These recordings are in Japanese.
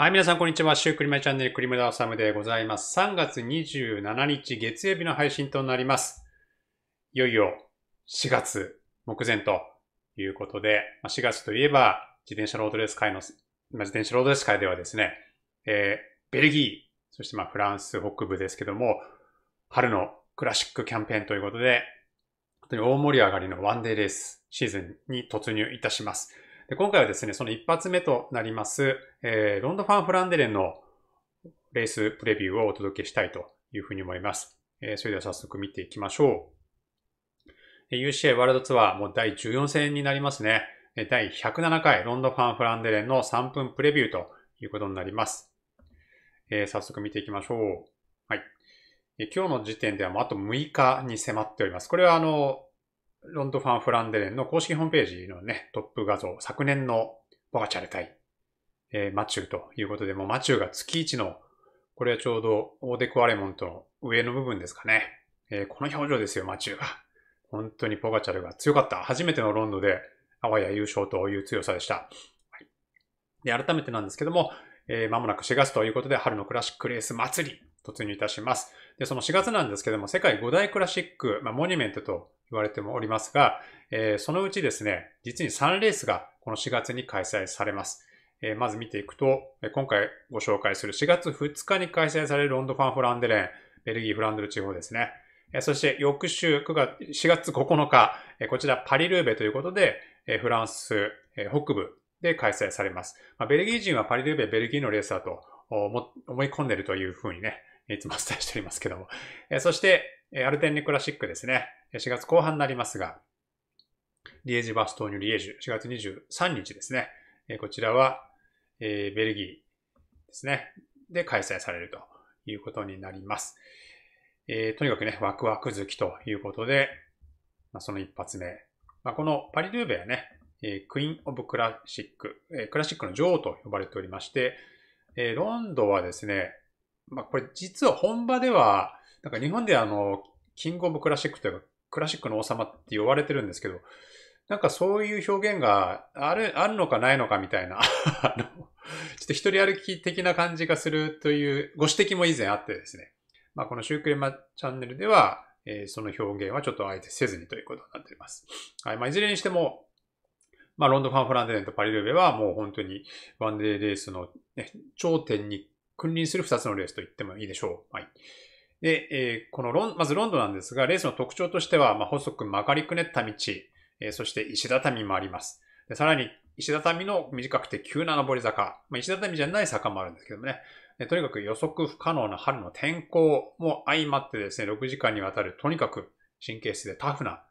はい、皆さん、こんにちは。シュークリマイチャンネル、クリムダーサムでございます。3月27日、月曜日の配信となります。いよいよ、4月目前ということで、4月といえば、自転車ロードレース会の、ま自転車ロードレース会ではですね、えー、ベルギー、そしてまフランス北部ですけども、春のクラシックキャンペーンということで、本当に大盛り上がりのワンデーレースシーズンに突入いたします。で今回はですね、その一発目となります、えー、ロンドファン・フランデレンのレースプレビューをお届けしたいというふうに思います。えー、それでは早速見ていきましょう。u c a ワールドツアーもう第14戦になりますね。第107回ロンドファン・フランデレンの3分プレビューということになります。えー、早速見ていきましょう。はい。今日の時点ではもうあと6日に迫っております。これはあの、ロンドファン・フランデレンの公式ホームページのね、トップ画像、昨年のポガチャル対、えー、マチューということで、もうマチューが月一の、これはちょうどオーデコアレモンとの上の部分ですかね。えー、この表情ですよ、マチューが。本当にポガチャルが強かった。初めてのロンドで、あわや優勝という強さでした。はい、で、改めてなんですけども、えー、間もなく4月ということで、春のクラシックレース祭り、突入いたします。で、その4月なんですけども、世界5大クラシック、まあ、モニュメントと言われてもおりますが、えそのうちですね、実に3レースがこの4月に開催されます。えまず見ていくと、今回ご紹介する4月2日に開催されるロンドファン・フランデレン、ベルギー・フランドル地方ですね。そして翌週9月、4月9日、こちらパリルーベということで、フランス北部で開催されます。ベルギー人はパリルーベ、ベルギーのレースだと思い込んでるというふうにね、いつもお伝えしておりますけども。そしてアルテンリクラシックですね。4月後半になりますが、リエジバストーニュリエジュ、4月23日ですね。こちらは、えベルギーですね。で開催されるということになります。えー、とにかくね、ワクワク好きということで、まあ、その一発目。まあ、このパリ・ルーベはね、えー、クイーン・オブ・クラシック、えー、クラシックの女王と呼ばれておりまして、えロンドンはですね、まあ、これ実は本場では、なんか日本であの、キングオブクラシックというか、クラシックの王様って呼ばれてるんですけど、なんかそういう表現がある、あるのかないのかみたいな、あの、ちょっと一人歩き的な感じがするというご指摘も以前あってですね。まあこのシュークレマチャンネルでは、えー、その表現はちょっとあえてせずにということになっています。はい。まあいずれにしても、まあロンドファンフランデンとパリルベはもう本当にワンデーレースの、ね、頂点に君臨する二つのレースと言ってもいいでしょう。はい。で、えー、このロン、まずロンドンなんですが、レースの特徴としては、まあ、細く曲がりくねった道、えー、そして石畳もあります。でさらに、石畳の短くて急な上り坂、まあ、石畳じゃない坂もあるんですけどもね、えとにかく予測不可能な春の天候も相まってですね、6時間にわたるとにかく神経質でタフな、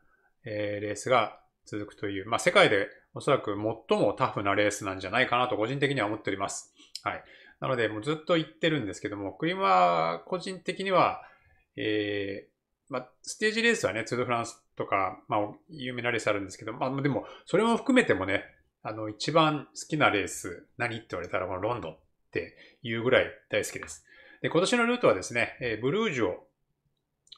えー、レースが続くという、まあ、世界でおそらく最もタフなレースなんじゃないかなと個人的には思っております。はい。なので、もうずっと言ってるんですけども、は個人的には、えー、まあ、ステージレースはね、ツードフランスとか、まあ、有名なレースあるんですけど、まあ、でも、それも含めてもね、あの、一番好きなレース、何って言われたら、このロンドンっていうぐらい大好きです。で、今年のルートはですね、えー、ブルージュを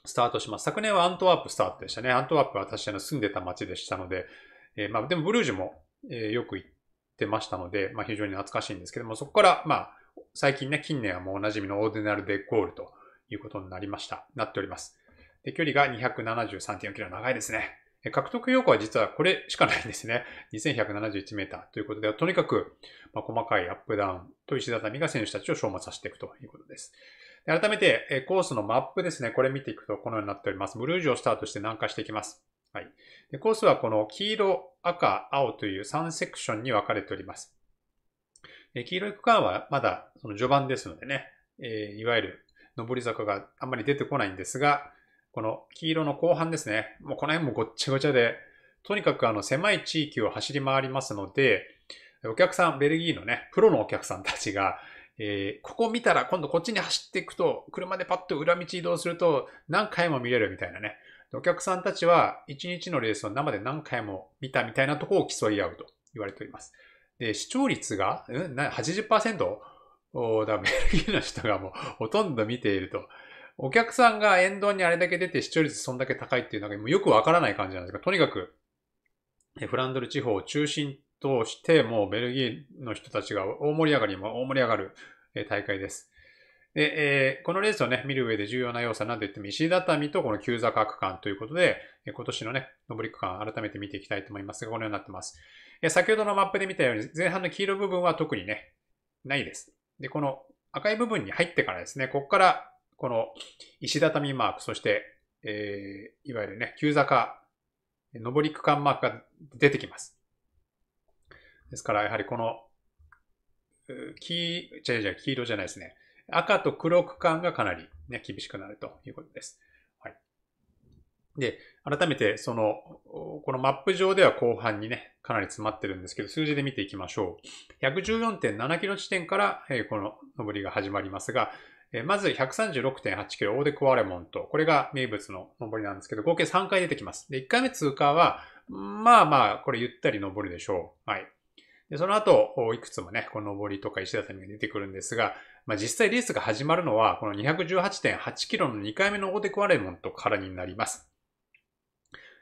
スタートします。昨年はアントワープスタートでしたね。アントワープは私の住んでた街でしたので、えー、まあ、でもブルージュも、えー、よく行ってましたので、まあ、非常に懐かしいんですけども、そこから、まあ、最近ね、近年はもうおなじみのオーディナルデゴールということになりました、なっております。で、距離が273.4キロ長いですね。獲得要項は実はこれしかないんですね。2171メーターということで、とにかく、ま細かいアップダウンと石畳が選手たちを消滅させていくということです。で改めて、コースのマップですね。これ見ていくとこのようになっております。ブルージュをスタートして南下していきます。はい。でコースはこの黄色、赤、青という3セクションに分かれております。黄色い区間はまだその序盤ですのでね、えいわゆる上り坂があんまり出てこないんですが、この黄色の後半ですね、もうこの辺もごっちゃごちゃで、とにかくあの狭い地域を走り回りますので、お客さん、ベルギーのね、プロのお客さんたちが、えー、ここ見たら今度こっちに走っていくと、車でパッと裏道移動すると何回も見れるみたいなね。お客さんたちは1日のレースを生で何回も見たみたいなとこを競い合うと言われております。で、視聴率が、うん、80%? おだ、ベルギーの人がもうほとんど見ていると。お客さんが沿道にあれだけ出て視聴率そんだけ高いっていうのがもうよくわからない感じなんですが、とにかく、フランドル地方を中心として、もうベルギーの人たちが大盛り上がりも大盛り上がる大会です。で、えー、このレースをね、見る上で重要な要素は何と言っても石畳とこの急坂区間ということで、今年のね、上り区間改めて見ていきたいと思いますが、このようになってます。え先ほどのマップで見たように、前半の黄色部分は特にね、ないです。で、この赤い部分に入ってからですね、ここから、この石畳マーク、そして、えー、いわゆるね、急坂、上り区間マークが出てきます。ですから、やはりこの、黄、じゃじゃ黄色じゃないですね。赤と黒区間がかなり、ね、厳しくなるということです。はい。で、改めて、その、このマップ上では後半にね、かなり詰まってるんですけど、数字で見ていきましょう。114.7キロ地点から、えこの上りが始まりますが、えまず136.8キロ、オーデコアレモンと、これが名物の上りなんですけど、合計3回出てきます。で、1回目通過は、まあまあ、これゆったり上るでしょう。はい。で、その後、いくつもね、この上りとか石畳が出てくるんですが、まあ、実際レースが始まるのは、この218.8キロの2回目のオーデコアレモントからになります。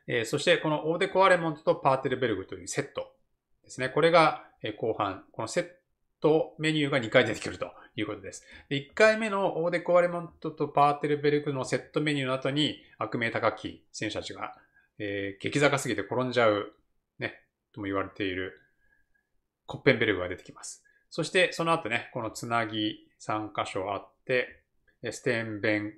えー、そして、このオーデコアレモントとパーテルベルグというセットですね。これが後半、このセットメニューが2回出てくるということです。で1回目のオーデコアレモントとパーテルベルグのセットメニューの後に、悪名高き選手たちが、えー、激坂すぎて転んじゃう、ね、とも言われているコッペンベルグが出てきます。そしてその後ね、このつなぎ3箇所あって、ステンベン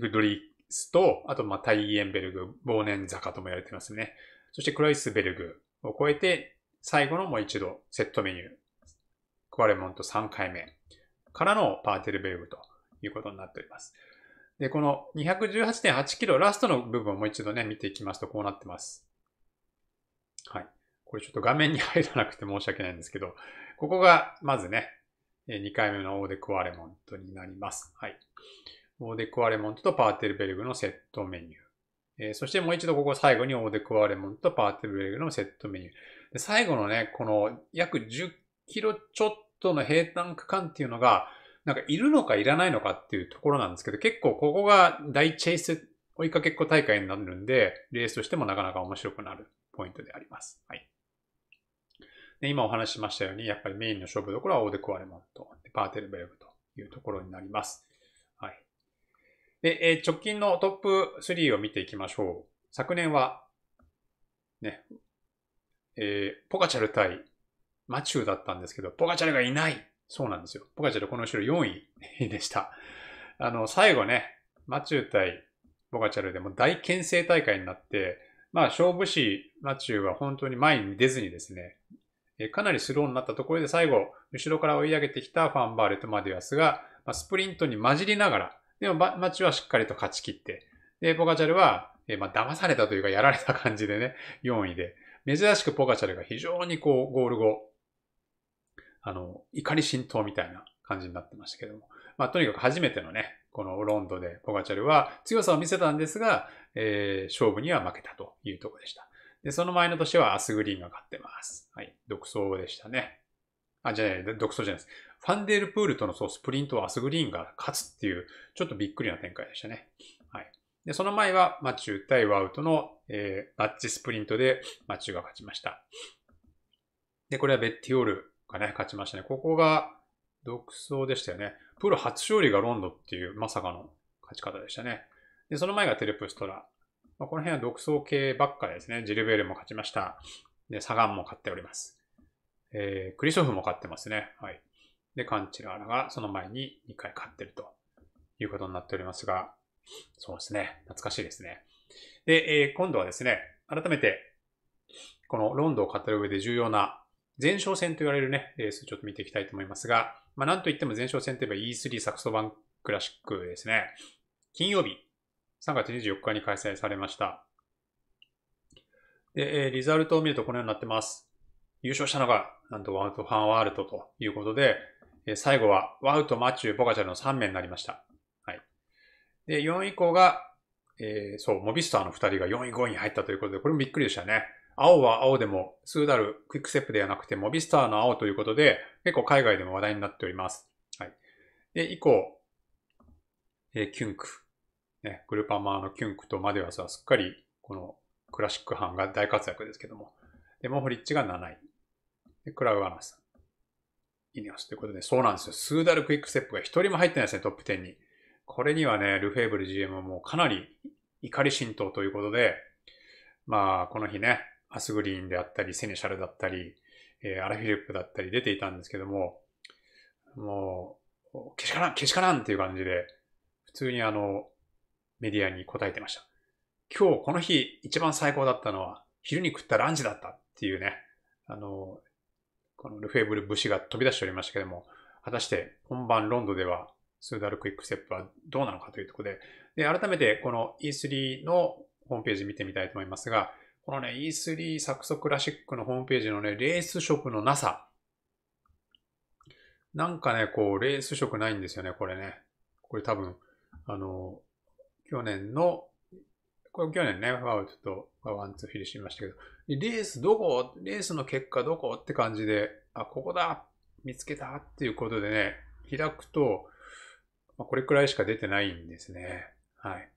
グドリスと、あとまあタイエンベルグ、忘年坂とも言われてますね。そしてクロイスベルグを超えて、最後のもう一度セットメニュー、クワレモンと3回目からのパーテルベルグということになっております。で、この218.8キロラストの部分をもう一度ね、見ていきますとこうなってます。はい。これちょっと画面に入らなくて申し訳ないんですけど、ここがまずね、2回目のオーデコアレモントになります。はい。オーデコアレモントとパーテルベルグのセットメニュー。えそしてもう一度ここ最後にオーデコアレモンとパーテルベルグのセットメニュー。で最後のね、この約10キロちょっとの平坦区間っていうのが、なんかいるのかいらないのかっていうところなんですけど、結構ここが大チェイス追いかけっこ大会になるんで、レースとしてもなかなか面白くなるポイントであります。はい。で、今お話ししましたように、やっぱりメインの勝負どころはオーデクワレモンと、パーテルベルグというところになります。はい。で、え直近のトップ3を見ていきましょう。昨年は、ね、えー、ポカチャル対マチューだったんですけど、ポカチャルがいないそうなんですよ。ポカチャルこの後ろ4位でした。あの、最後ね、マチュー対ポカチャルでも大牽制大会になって、まあ、勝負師、マチューは本当に前に出ずにですね、かなりスローになったところで最後、後ろから追い上げてきたファンバーレとマディアスが、まスプリントに混じりながら、でもマッチはしっかりと勝ち切って、で、ポカチャルは、えま騙されたというかやられた感じでね、4 位で、珍しくポカチャルが非常にこう、ゴール後、あの、怒り浸透みたいな感じになってましたけども。まあ、とにかく初めてのね、このロンドでポガチャルは強さを見せたんですが、えー、勝負には負けたというところでした。で、その前の年はアスグリーンが勝ってます。はい。独走でしたね。あ、じゃない、独走じゃないです。ファンデールプールとのそう、スプリントはアスグリーンが勝つっていう、ちょっとびっくりな展開でしたね。はい。で、その前はマチュ対ワウとの、えー、マッチスプリントでマチュが勝ちました。で、これはベッティオールがね、勝ちましたね。ここが独走でしたよね。プロ初勝利がロンドっていうまさかの勝ち方でしたね。で、その前がテレプストラ。まあ、この辺は独走系ばっかですね。ジルベールも勝ちました。で、サガンも勝っております。えー、クリソフも勝ってますね。はい。で、カンチラーラがその前に2回勝ってるということになっておりますが、そうですね。懐かしいですね。で、えー、今度はですね、改めて、このロンドンを語る上で重要な前哨戦と言われるね、レースちょっと見ていきたいと思いますが、まあ、なんといっても前哨戦といえば E3 サクソバンクラシックですね。金曜日3月24日に開催されました。で、えリザルトを見るとこのようになってます。優勝したのが、なんとワウト・ファンワールドということで、え最後はワウト、マッチュー、ボカチャルの3名になりました。はい。で、4位以降が、えー、そう、モビスターの2人が4位、5位に入ったということで、これもびっくりでしたね。青は青でも、スーダル、クイックセップではなくて、モビスターの青ということで、結構海外でも話題になっております。はい。で、以降、えー、キュンク、ね、グルパマーのキュンクとマデワスはすっかりこのクラシック班が大活躍ですけども、で、モフリッチが7位。で、クラウアナスさん。イニオスということで、そうなんですよ。スーダルクイックステップが一人も入ってないですね、トップ10に。これにはね、ルフェーブル GM もかなり怒り浸透ということで、まあ、この日ね、アスグリーンであったり、セネシャルだったり、えー、アラフィリップだったり出ていたんですけども、もう、けしからん、けしからんっていう感じで、普通にあの、メディアに答えてました。今日この日一番最高だったのは昼に食ったランチだったっていうね、あの、このルフェーブル武士が飛び出しておりましたけども、果たして本番ロンドではスーダルクイックステップはどうなのかというところで、で、改めてこの E3 のホームページ見てみたいと思いますが、このね、E3 サクソクラシックのホームページのね、レース色のなさ。なんかね、こう、レース色ないんですよね、これね。これ多分、あの、去年の、これ去年ね、ワウちょっとワンツーフィニッシュしましたけど、レースどこレースの結果どこって感じで、あ、ここだ見つけたっていうことでね、開くと、まあ、これくらいしか出てないんですね。はい。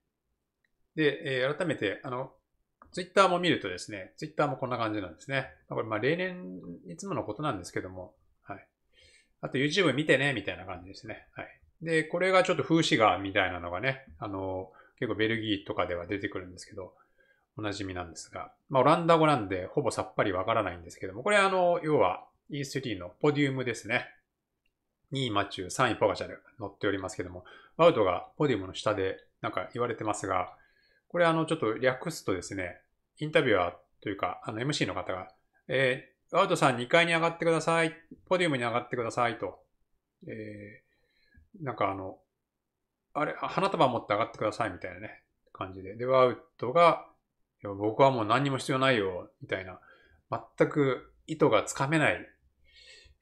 で、えー、改めて、あの、ツイッターも見るとですね、ツイッターもこんな感じなんですね。これ、まあ、例年、いつものことなんですけども、はい。あと、YouTube 見てね、みたいな感じですね。はい。で、これがちょっと風刺画みたいなのがね、あのー、結構ベルギーとかでは出てくるんですけど、おなじみなんですが、まあ、オランダ語なんでほぼさっぱりわからないんですけども、これあの、要は E3 のポディウムですね。2位マチュー、3位ポガチャル乗っておりますけども、ワウトがポディウムの下でなんか言われてますが、これあの、ちょっと略すとですね、インタビュアーというか、あの MC の方が、えー、ワウトさん2階に上がってください、ポディウムに上がってくださいと、えー、なんかあの、あれ、花束持って上がってくださいみたいなね、感じで。で、ワウトが、いや僕はもう何にも必要ないよ、みたいな、全く意図がつかめない、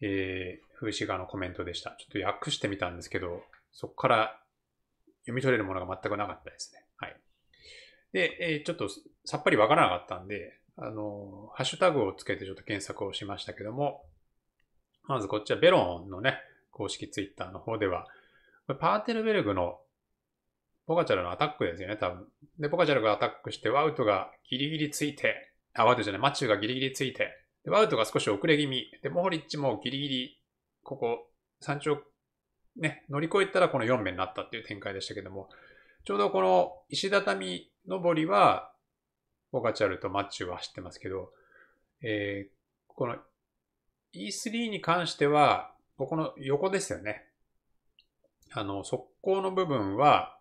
えー、風刺画のコメントでした。ちょっと訳してみたんですけど、そこから読み取れるものが全くなかったですね。はい。で、えー、ちょっとさっぱりわからなかったんで、あの、ハッシュタグをつけてちょっと検索をしましたけども、まずこっちはベロンのね、公式ツイッターの方では、パーテルベルグのポカチャラのアタックですよね、多分。で、ポカチャラがアタックして、ワウトがギリギリついて、あ、ワウトじゃない、マチューがギリギリついて、で、ワウトが少し遅れ気味、で、モホリッチもギリギリ、ここ、山頂、ね、乗り越えたらこの4名になったっていう展開でしたけども、ちょうどこの石畳登りは、ポカチャルとマッチューは走ってますけど、えー、この E3 に関しては、ここの横ですよね。あの、速攻の部分は、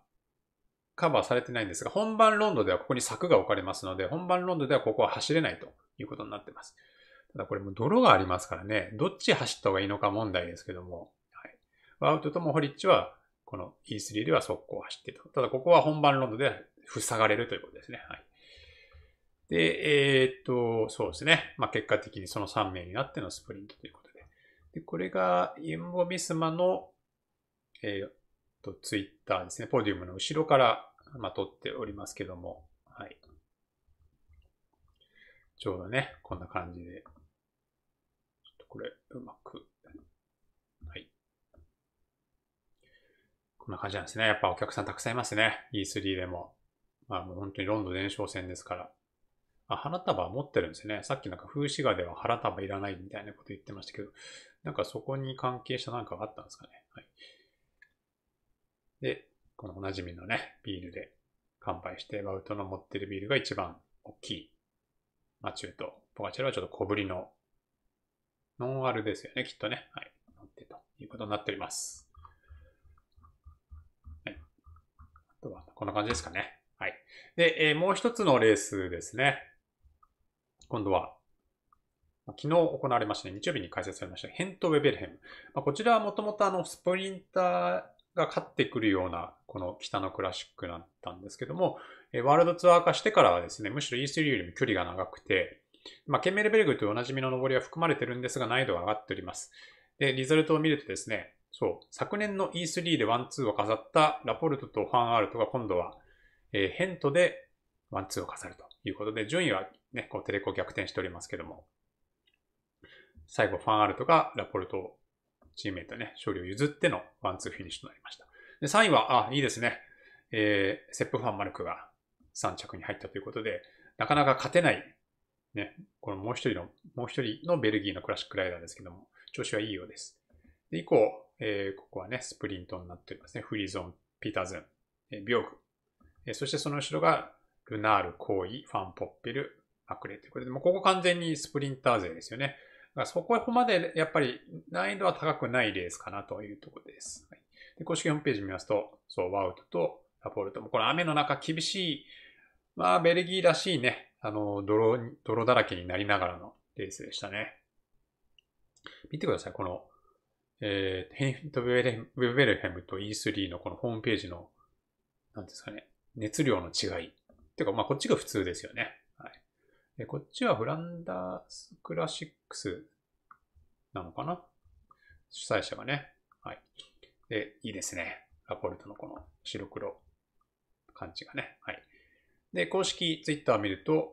カバーされてないんですが、本番ロンドではここに柵が置かれますので、本番ロンドではここは走れないということになってます。ただこれも泥がありますからね、どっち走った方がいいのか問題ですけども、はい、ワウトとモホリッチはこの E3 では速攻走ってと。ただここは本番ロンドでは塞がれるということですね。はい。で、えー、っと、そうですね。まあ、結果的にその3名になってのスプリントということで。で、これが、インボミスマの、えー、と、ツイッターですね、ポディウムの後ろから、まあ、撮っておりますけども、はい。ちょうどね、こんな感じで、ちょっとこれ、うまく、はい。こんな感じなんですね。やっぱお客さんたくさんいますね。E3 でも。まあもう本当にロンドン伝承戦ですから。あ、花束持ってるんですね。さっきなんか風刺画では花束いらないみたいなこと言ってましたけど、なんかそこに関係したなんかがあったんですかね。はい。で、このおなじみのね、ビールで乾杯して、バウトの持ってるビールが一番大きい。マチューとポカチェラはちょっと小ぶりの、ノンアルですよね、きっとね。はい。乗ってということになっております。はい。あとは、こんな感じですかね。はい。で、えー、もう一つのレースですね。今度は、昨日行われましたね、日曜日に開催されました、ヘント・ウェベルヘム。まあ、こちらはもともとあの、スプリンターが勝ってくるような、この北のクラシックだったんですけども、ワールドツアー化してからはですね、むしろ E3 よりも距離が長くて、まあ、ケンメルベルグというおなじみの登りは含まれてるんですが、難易度は上がっております。で、リザルトを見るとですね、そう、昨年の E3 でワンツーを飾ったラポルトとファンアルトが今度は、えー、ヘントでワンツーを飾るということで、順位はね、こうテレコ逆転しておりますけども、最後ファンアルトがラポルトをチームメイトね、勝利を譲ってのワンツーフィニッシュとなりました。で、3位は、あ、いいですね。えー、セップ・ファン・マルクが3着に入ったということで、なかなか勝てない、ね、このもう一人の、もう一人のベルギーのクラシックライダーですけども、調子はいいようです。で、以降、えー、ここはね、スプリントになっておりますね。フリーゾン、ピーターズン、えー、ビョーグ、えー、そしてその後ろが、ルナール、コーイ、ファン・ポッペル、アクレということで、もうここ完全にスプリンター勢ですよね。あ、そこまでやっぱり難易度は高くないレースかなというところです。はい、で公式ホームページ見ますと、そう、ワウトとラポルトも、この雨の中厳しい、まあベルギーらしいね、あの、泥、泥だらけになりながらのレースでしたね。見てください、この、えー、ヘンフィット・ウェルヘムと E3 のこのホームページの、なんですかね、熱量の違い。てか、まあこっちが普通ですよね。で、こっちはフランダースクラシックスなのかな主催者がね。はい。で、いいですね。ラポルトのこの白黒感じがね。はい。で、公式ツイッター見ると、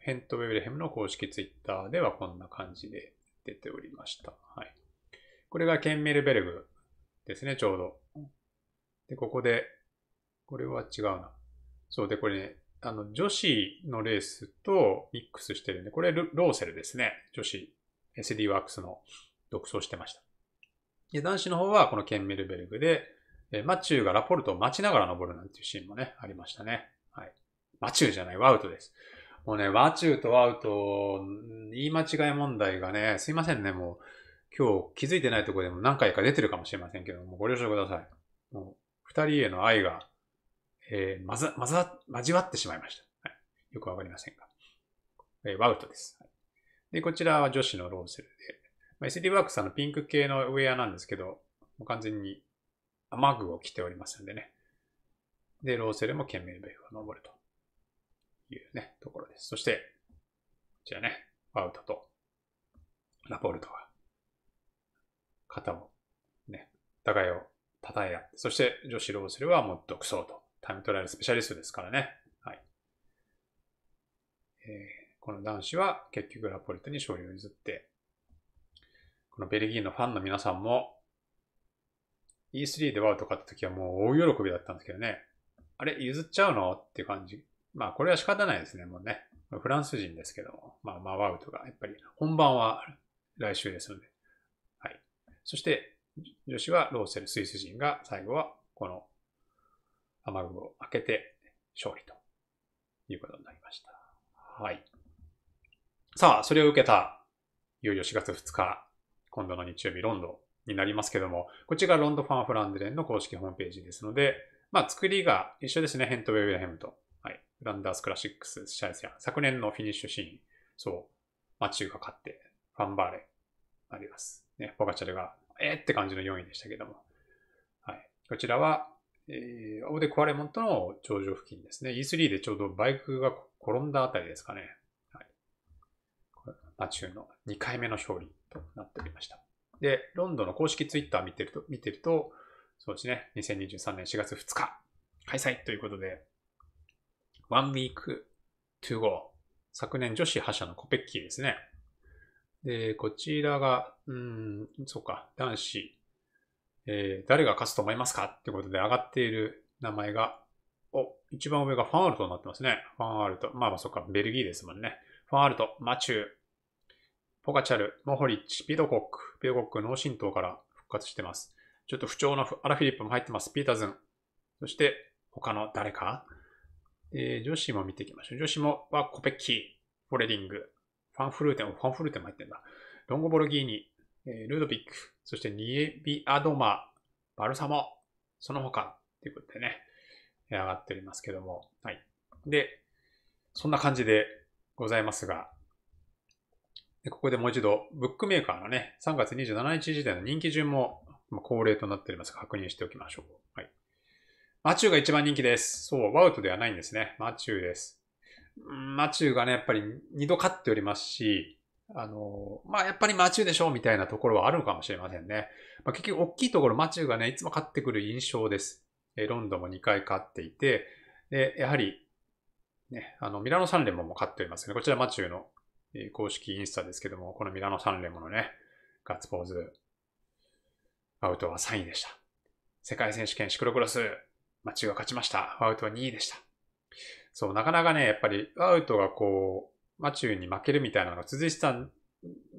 ヘント・ウェブレヘムの公式ツイッターではこんな感じで出ておりました。はい。これがケンメルベルグですね、ちょうど。で、ここで、これは違うな。そうで、これね、あの、女子のレースとミックスしてるんで、これローセルですね。女子 SD ワークスの独走してました。で、男子の方はこのケンメルベルグで、えマチューがラポルトを待ちながら登るなんていうシーンもね、ありましたね。はい。マチューじゃない、ワウトです。もうね、マチューとワウト、言い間違い問題がね、すいませんね、もう、今日気づいてないとこでも何回か出てるかもしれませんけども、ご了承ください。もう、二人への愛がえー、まざ、まざ、交わってしまいました。はい、よくわかりませんが。えー、ワウトです、はい。で、こちらは女子のローセルで、まあ、SD ワークさんのピンク系のウェアなんですけど、もう完全に雨具を着ておりますんでね。で、ローセルも懸命ベイを登るというね、ところです。そして、こちらね、ワウトとラポルトが肩をね、互いを称え合って、そして女子ローセルはもう独走とタイムトライアルスペシャリストですからね。はい。えー、この男子は結局ラポルトに勝利を譲って、このベルギーのファンの皆さんも、E3 でワウト勝った時はもう大喜びだったんですけどね。あれ、譲っちゃうのっていう感じ。まあ、これは仕方ないですね、もうね。フランス人ですけども。まあ、まあ、ワウトが、やっぱり、本番は来週ですので。はい。そして、女子はローセル、スイス人が最後は、この雨具を開けて勝利ということになりました。はい。さあ、それを受けた、いよいよ4月2日、今度の日曜日、ロンドンになりますけども、こちちがロンドファンフランデレンの公式ホームページですので、まあ、作りが一緒ですね、ヘントウェイウブヘムと。はい。フランダースクラシックス、シャイスや、昨年のフィニッシュシーン、そう、マチューが勝って、ファンバーレ、あります。ね、ポガチャルが、えー、って感じの4位でしたけども。はい。こちらは、えー、オーデ・クアレモントの頂上付近ですね。E3 でちょうどバイクが転んだあたりですかね。はい。マチューの2回目の勝利となっておりました。で、ロンドンの公式ツイッター見てると、見てると、そうですね、2023年4月2日開催ということで、One Week to Go。昨年女子覇者のコペッキーですね。で、こちらが、うん、そうか、男子えー、誰が勝つと思いますかってことで上がっている名前が、お、一番上がファンアルトになってますね。ファンアルト。まあまあそっか、ベルギーですもんね。ファンアルト、マチュー、ポカチャル、モホリッチ、ピドコック、ピドコック脳震盪から復活してます。ちょっと不調なアラフィリップも入ってます。ピーターズン。そして、他の誰か、えー、女子も見ていきましょう。女子もはコペッキー、フォレディング、ファンフルーテン、ファンフルーテンも入ってんだ。ロンゴボルギーニ、えー、ルードビック、そしてニエビアドマ、バルサモ、その他っていうことでね、上がっておりますけども。はい。で、そんな感じでございますが、でここでもう一度、ブックメーカーのね、3月27日時点の人気順も恒例となっておりますが、確認しておきましょう。はい。マチューが一番人気です。そう、ワウトではないんですね。マチューです。マチューがね、やっぱり2度勝っておりますし、あの、まあ、やっぱりマチューでしょみたいなところはあるのかもしれませんね。まあ、結局、大きいところ、マチューがね、いつも勝ってくる印象です。えロンドンも2回勝っていて、で、やはり、ね、あの、ミラノサンモンも勝っておりますね。こちらマチューの公式インスタですけども、このミラノサレモンのね、ガッツポーズ、アウトは3位でした。世界選手権シクロクロス、マチューが勝ちました。アウトは2位でした。そう、なかなかね、やっぱりアウトがこう、マチューに負けるみたいなのが続いてたん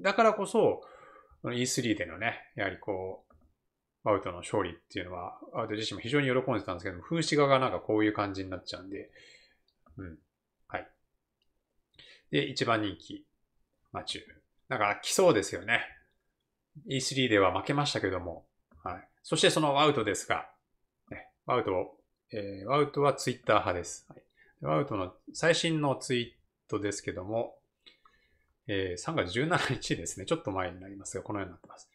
だからこそ、E3 でのね、やはりこう、アウトの勝利っていうのは、アウト自身も非常に喜んでたんですけども、風刺画がなんかこういう感じになっちゃうんで、うん。はい。で、一番人気、マチュー。なんか来そうですよね。E3 では負けましたけども、はい。そしてそのワウトですが、ね、ワウトを、えー、ワウトはツイッター派です。はい、ワウトの最新のツイットですけども、えー、3月17日ですね。ちょっと前になりますが、このようになってます。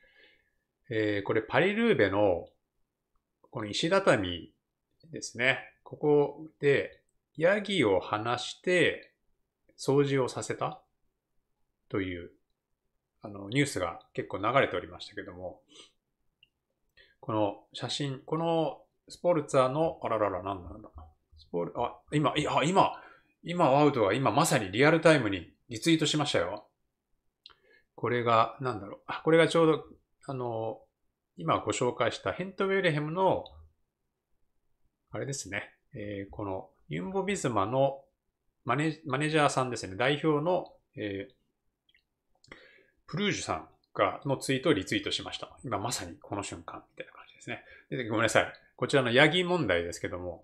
えー、これパリルーベの、この石畳ですね。ここで、ヤギを離して、掃除をさせたという、あの、ニュースが結構流れておりましたけども、この写真、このスポルツァーの、あららら、なんなんだ。スポル、あ、今、いや、今、今アウトは今まさにリアルタイムにリツイートしましたよ。これが、なんだろう。あ、これがちょうど、あの、今ご紹介したヘント・ウェルヘムの、あれですね、えー、このユンボ・ビズマのマネマネージャーさんですね、代表の、えー、プルージュさんがのツイートをリツイートしました。今まさにこの瞬間みたいな感じですね。でごめんなさい。こちらのヤギ問題ですけども、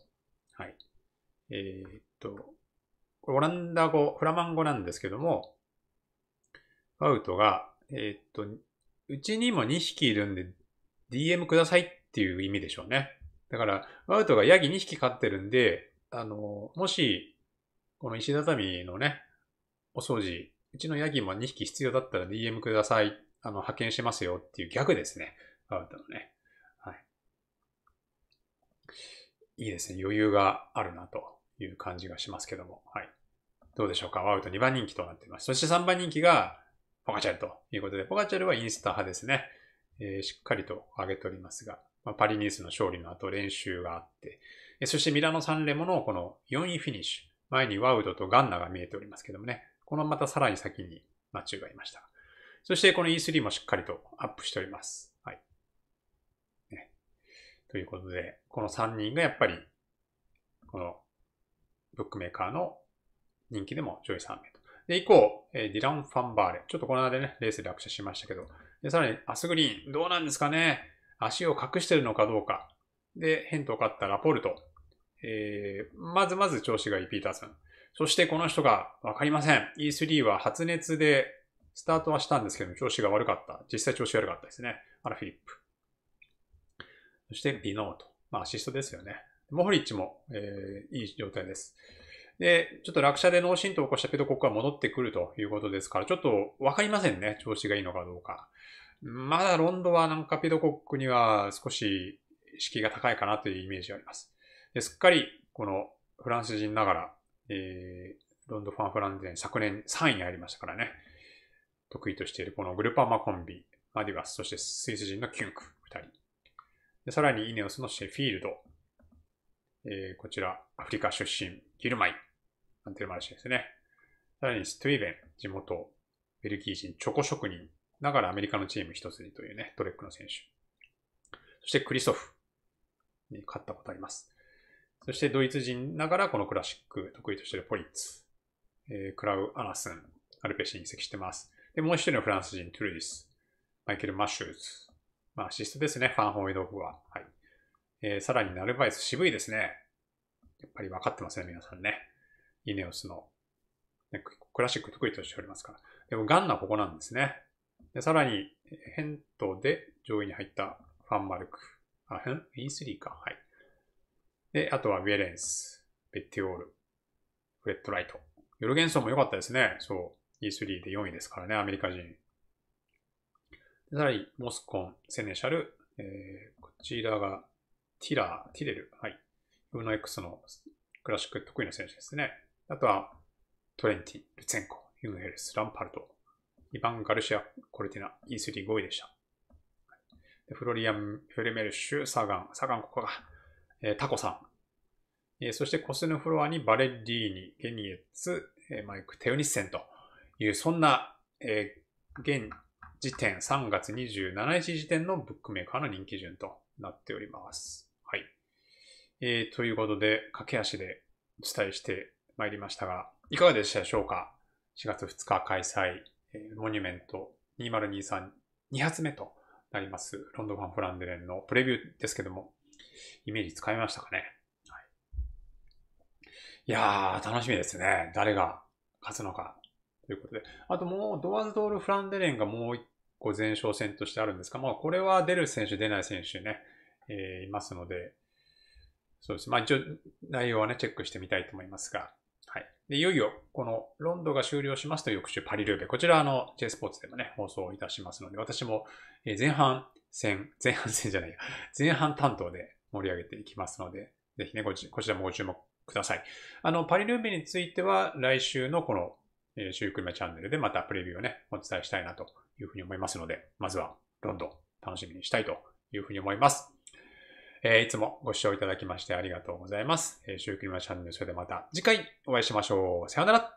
はい。えー、っと、これオランダ語、フラマン語なんですけども、ファウトが、えー、っと、うちにも2匹いるんで DM くださいっていう意味でしょうね。だから、ファウトがヤギ2匹飼ってるんで、あの、もし、この石畳のね、お掃除、うちのヤギも2匹必要だったら DM ください。あの、派遣しますよっていう逆ですね。ファウトのね。はい。いいですね。余裕があるなという感じがしますけども。はい。どうでしょうかワウと2番人気となっています。そして3番人気がポカチャルということで、ポカチャルはインスタ派ですね。えー、しっかりと上げておりますが、まあ、パリニースの勝利の後練習があって、えそしてミラノ・サンレモのこの4位フィニッシュ。前にワウドとガンナが見えておりますけどもね、このまたさらに先にマッチュがいました。そしてこの E3 もしっかりとアップしております。はい。ね、ということで、この3人がやっぱり、このブックメーカーの人気でも上位3名と。で、以降、えディラン・ファンバーレ。ちょっとこの間でね、レースで落車しましたけど。で、さらに、アスグリーン。どうなんですかね足を隠してるのかどうか。で、ヘントを勝ったラポルト。えー、まずまず調子がいいピーターさン。そしてこの人がわかりません。E3 は発熱でスタートはしたんですけど、調子が悪かった。実際調子悪かったですね。あら、フィリップ。そして、ビノート。まあ、アシストですよね。モホリッチも、えー、いい状態です。で、ちょっと落車で脳震盪を起こしたけど、ここは戻ってくるということですから、ちょっとわかりませんね。調子がいいのかどうか。まだロンドンはなんかピドコックには少し敷居が高いかなというイメージがあります。ですっかり、このフランス人ながら、えー、ロンドファンフランデン昨年3位に入りましたからね。得意としているこのグルパーマコンビ、アディバス、そしてスイス人のキュンク、2人。でさらにイネオスのシェフィールド。えー、こちら、アフリカ出身、ギルマイ。アンテルマルシェですね。さらにストゥイベン、地元、ベルギー人、チョコ職人、ながらアメリカのチーム一筋というね、トレックの選手。そしてクリソフに勝ったことあります。そしてドイツ人ながらこのクラシック得意としているポリッツ、えー、クラウ・アナスン、アルペシに移籍してます。で、もう一人のフランス人、トゥルディス、マイケル・マッシューズ。まあ、アシストですね、ファン・ホーイドフは。はい。えー、さらにナルバイス、渋いですね。やっぱり分かってますね、皆さんね。イネオスの、ね、クラシック得意としておりますから。でもガンナここなんですね。でさらに、ヘントで上位に入ったファンマルク。あ、ヘン ?E3 か。はい。で、あとはウェレンス、ベッテオール、フレットライト。ヨルゲンソンも良かったですね。そう。E3 で4位ですからね、アメリカ人。さらに、モスコン、セネシャル、えー、こちらが、ティラー、ティレル。はい。ウーノ X のクラシック得意な選手ですね。あとは、トレンティ、ルツェンコ、ユンヘルス、ランパルト、イァン・ガルシア、コルティナ、E3、5位でした。でフロリアン、フェルメルシュ、サガン、サガンここが、えー、タコさん、えー、そしてコスヌフロアにバレッリーニ、ゲニエッツ、えー、マイク、テウニッセンという、そんな、えー、現時点3月27日時点のブックメーカーの人気順となっております。はい。えー、ということで、駆け足でお伝えして参りましたが、いかがでしたでしょうか ?4 月2日開催、えモニュメント2023、2発目となります、ロンドンファンフランデレンのプレビューですけども、イメージ使いましたかね、はい、いやー、楽しみですね。誰が勝つのかということで。あともう、ドアズドール・フランデレンがもう一個前哨戦としてあるんですが、まあ、これは出る選手、出ない選手ね、えー、いますので、そうです。まあ、一応、内容はね、チェックしてみたいと思いますが、で、いよいよ、このロンドが終了しますと翌週パリルーベ。こちら、あの、J スポーツでもね、放送いたしますので、私も前半戦、前半戦じゃないや、前半担当で盛り上げていきますので、ぜひね、こちこちらもご注目ください。あの、パリルーベについては、来週のこの、えー、週組チャンネルでまたプレビューをね、お伝えしたいなというふうに思いますので、まずはロンドン楽しみにしたいというふうに思います。えー、いつもご視聴いただきましてありがとうございます。えー、シュークリマチャンネル、それではまた次回お会いしましょう。さようなら